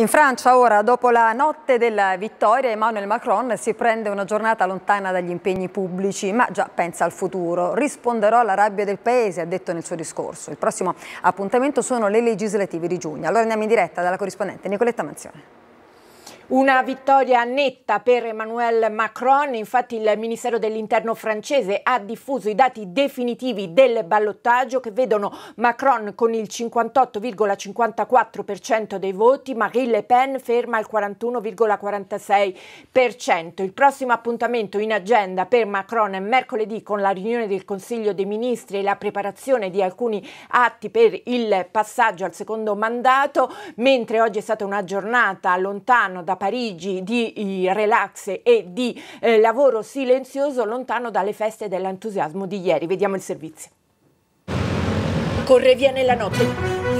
In Francia ora, dopo la notte della vittoria, Emmanuel Macron si prende una giornata lontana dagli impegni pubblici, ma già pensa al futuro. Risponderò alla rabbia del paese, ha detto nel suo discorso. Il prossimo appuntamento sono le legislative di giugno. Allora andiamo in diretta dalla corrispondente Nicoletta Manzione. Una vittoria netta per Emmanuel Macron, infatti il Ministero dell'Interno francese ha diffuso i dati definitivi del ballottaggio che vedono Macron con il 58,54% dei voti, Marine Le Pen ferma al 41,46%. Il prossimo appuntamento in agenda per Macron è mercoledì con la riunione del Consiglio dei Ministri e la preparazione di alcuni atti per il passaggio al secondo mandato, mentre oggi è stata una giornata lontana da Parigi di relax e di eh, lavoro silenzioso lontano dalle feste dell'entusiasmo di ieri. Vediamo il servizio. Corre via nella notte.